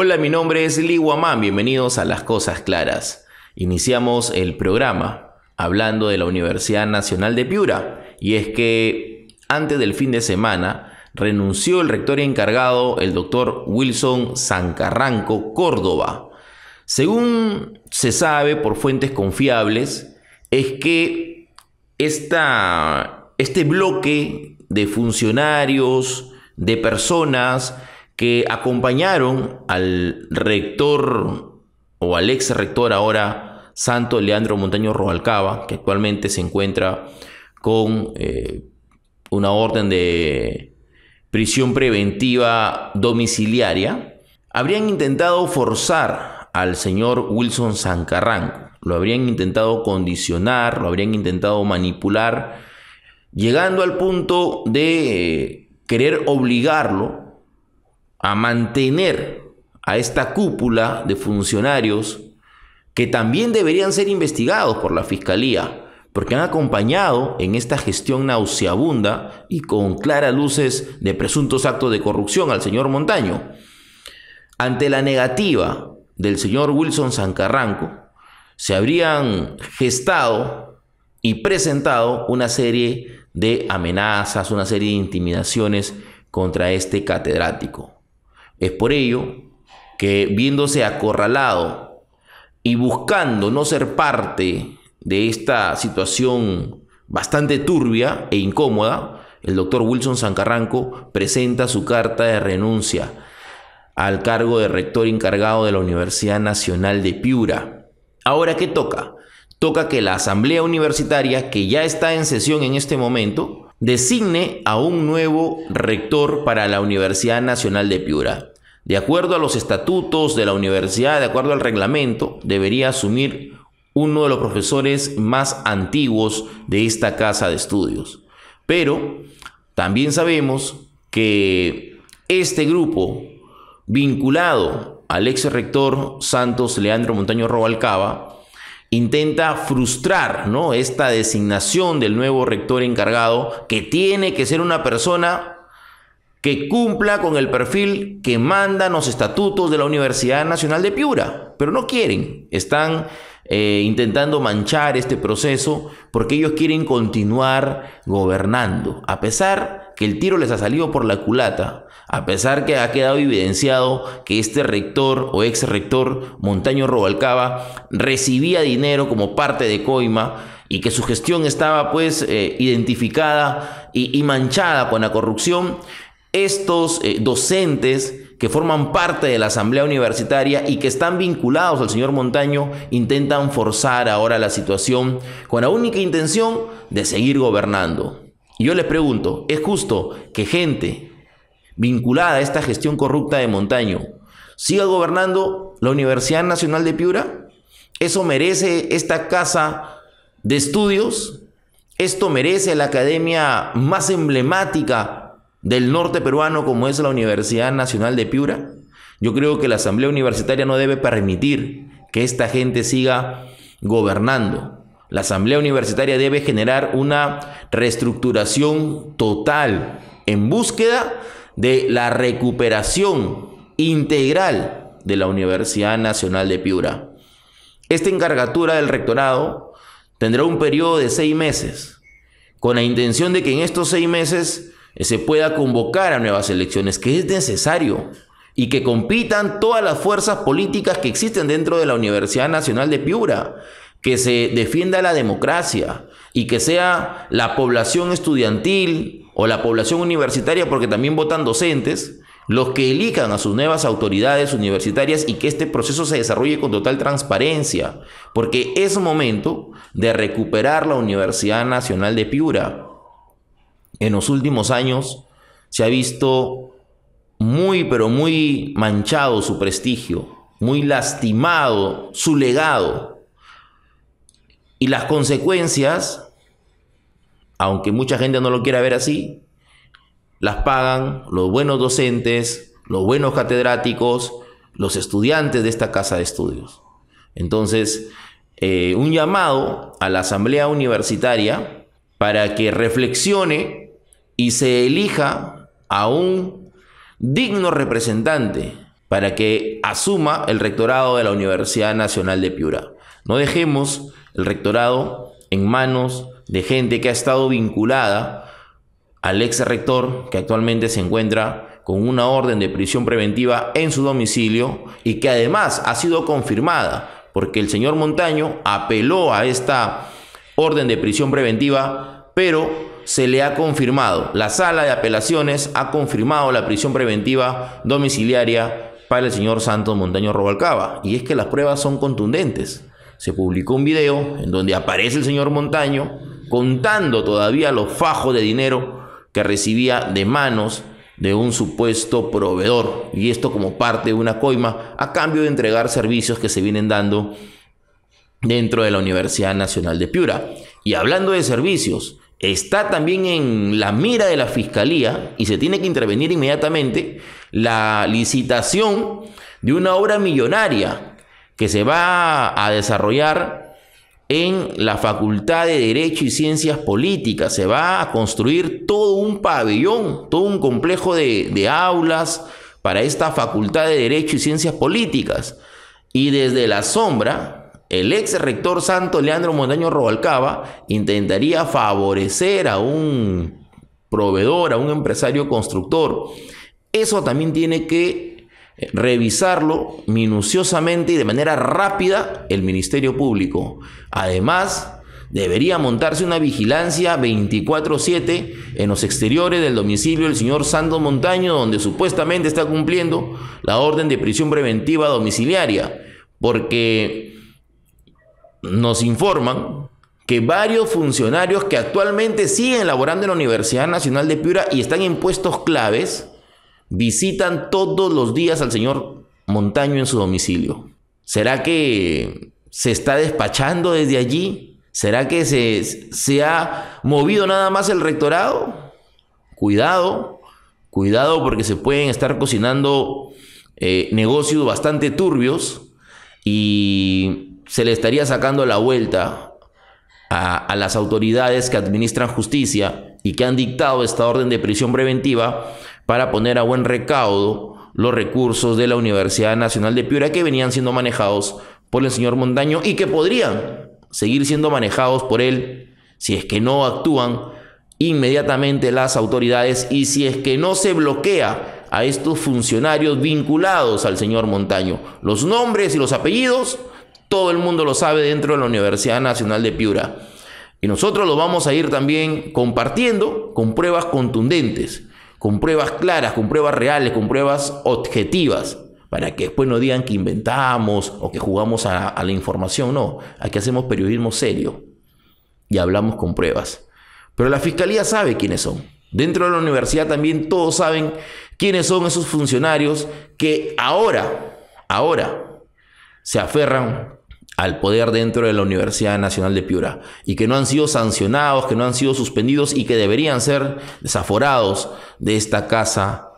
Hola, mi nombre es Lee bienvenidos a Las Cosas Claras. Iniciamos el programa hablando de la Universidad Nacional de Piura, y es que antes del fin de semana renunció el rector encargado, el doctor Wilson Sancarranco Córdoba. Según se sabe por fuentes confiables, es que este bloque de funcionarios, de personas, que acompañaron al rector o al ex rector ahora Santo Leandro Montaño Rojalcaba que actualmente se encuentra con eh, una orden de prisión preventiva domiciliaria, habrían intentado forzar al señor Wilson Sancarranco, lo habrían intentado condicionar, lo habrían intentado manipular, llegando al punto de eh, querer obligarlo a mantener a esta cúpula de funcionarios que también deberían ser investigados por la Fiscalía, porque han acompañado en esta gestión nauseabunda y con claras luces de presuntos actos de corrupción al señor Montaño. Ante la negativa del señor Wilson Sancarranco, se habrían gestado y presentado una serie de amenazas, una serie de intimidaciones contra este catedrático. Es por ello que viéndose acorralado y buscando no ser parte de esta situación bastante turbia e incómoda, el doctor Wilson Sancarranco presenta su carta de renuncia al cargo de rector encargado de la Universidad Nacional de Piura. Ahora, ¿qué toca? Toca que la Asamblea Universitaria, que ya está en sesión en este momento, designe a un nuevo rector para la Universidad Nacional de Piura. De acuerdo a los estatutos de la universidad, de acuerdo al reglamento, debería asumir uno de los profesores más antiguos de esta casa de estudios. Pero también sabemos que este grupo vinculado al ex rector Santos Leandro Montaño Robalcaba intenta frustrar esta designación del nuevo rector encargado, que tiene que ser una persona que cumpla con el perfil que mandan los estatutos de la Universidad Nacional de Piura, pero no quieren, están eh, intentando manchar este proceso porque ellos quieren continuar gobernando, a pesar que el tiro les ha salido por la culata, a pesar que ha quedado evidenciado que este rector o ex rector Montaño Robalcaba recibía dinero como parte de Coima y que su gestión estaba pues eh, identificada y, manchada con la corrupción, estos eh, docentes que forman parte de la Asamblea Universitaria y que están vinculados al señor Montaño intentan forzar ahora la situación con la única intención de seguir gobernando. Y yo les pregunto, ¿es justo que gente vinculada a esta gestión corrupta de Montaño siga gobernando la Universidad Nacional de Piura? ¿Eso merece esta casa de estudios? ¿Esto merece la academia más emblemática del norte peruano como es la Universidad Nacional de Piura? Yo creo que la Asamblea Universitaria no debe permitir que esta gente siga gobernando. La Asamblea Universitaria debe generar una reestructuración total en búsqueda de la recuperación integral de la Universidad Nacional de Piura. Esta encargatura del rectorado tendrá un periodo de seis meses, con la intención de que en estos seis meses se pueda convocar a nuevas elecciones, que es necesario, y que compitan todas las fuerzas políticas que existen dentro de la Universidad Nacional de Piura que se defienda la democracia y que sea la población estudiantil o la población universitaria, porque también votan docentes, los que elijan a sus nuevas autoridades universitarias y que este proceso se desarrolle con total transparencia, porque es momento de recuperar la Universidad Nacional de Piura. En los últimos años se ha visto muy, pero muy manchado su prestigio, muy lastimado su legado y las consecuencias, aunque mucha gente no lo quiera ver así, las pagan los buenos docentes, los buenos catedráticos, los estudiantes de esta casa de estudios. Entonces, eh, un llamado a la Asamblea Universitaria para que reflexione y se elija a un digno representante para que asuma el rectorado de la Universidad Nacional de Piura. No dejemos el rectorado en manos de gente que ha estado vinculada al ex rector que actualmente se encuentra con una orden de prisión preventiva en su domicilio y que además ha sido confirmada porque el señor Montaño apeló a esta orden de prisión preventiva, pero se le ha confirmado, la sala de apelaciones ha confirmado la prisión preventiva domiciliaria para el señor Santos Montaño Robalcaba. Y es que las pruebas son contundentes se publicó un video en donde aparece el señor Montaño contando todavía los fajos de dinero que recibía de manos de un supuesto proveedor y esto como parte de una coima a cambio de entregar servicios que se vienen dando dentro de la Universidad Nacional de Piura. Y hablando de servicios, está también en la mira de la Fiscalía y se tiene que intervenir inmediatamente la licitación de una obra millonaria que se va a desarrollar en la Facultad de Derecho y Ciencias Políticas. Se va a construir todo un pabellón, todo un complejo de, aulas para esta Facultad de Derecho y Ciencias Políticas. Y desde la sombra, el ex rector santo Leandro Montaño Robalcaba intentaría favorecer a un proveedor, a un empresario constructor. Eso también tiene que revisarlo minuciosamente y de manera rápida el Ministerio Público. Además, debería montarse una vigilancia 24/7 en los exteriores del domicilio del señor Sando Montaño, donde supuestamente está cumpliendo la orden de prisión preventiva domiciliaria, porque nos informan que varios funcionarios que actualmente siguen laborando en la Universidad Nacional de Piura y están en puestos claves, visitan todos los días al señor Montaño en su domicilio. ¿Será que se está despachando desde allí? ¿Será que se, se ha movido nada más el rectorado? Cuidado, cuidado porque se pueden estar cocinando eh, negocios bastante turbios y se le estaría sacando la vuelta a, a las autoridades que administran justicia y que han dictado esta orden de prisión preventiva para poner a buen recaudo los recursos de la Universidad Nacional de Piura que venían siendo manejados por el señor Montaño y que podrían seguir siendo manejados por él si es que no actúan inmediatamente las autoridades y si es que no se bloquea a estos funcionarios vinculados al señor Montaño. Los nombres y los apellidos, todo el mundo lo sabe dentro de la Universidad Nacional de Piura. Y nosotros lo vamos a ir también compartiendo con pruebas contundentes con pruebas claras, con pruebas reales, con pruebas objetivas, para que después no digan que inventamos o que jugamos a, la información, no, aquí hacemos periodismo serio y hablamos con pruebas. Pero la fiscalía sabe quiénes son. Dentro de la universidad también todos saben quiénes son esos funcionarios que ahora, ahora se aferran al poder dentro de la Universidad Nacional de Piura y que no han sido sancionados, que no han sido suspendidos y que deberían ser desaforados de esta casa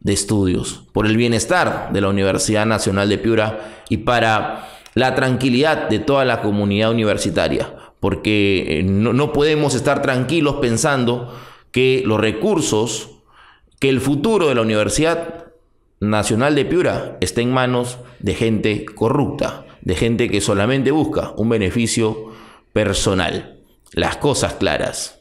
de estudios por el bienestar de la Universidad Nacional de Piura y para la tranquilidad de toda la comunidad universitaria, porque eh, no, no podemos estar tranquilos pensando que los recursos, que el futuro de la Universidad Nacional de Piura esté en manos de gente corrupta de gente que solamente busca un beneficio personal. Las cosas claras.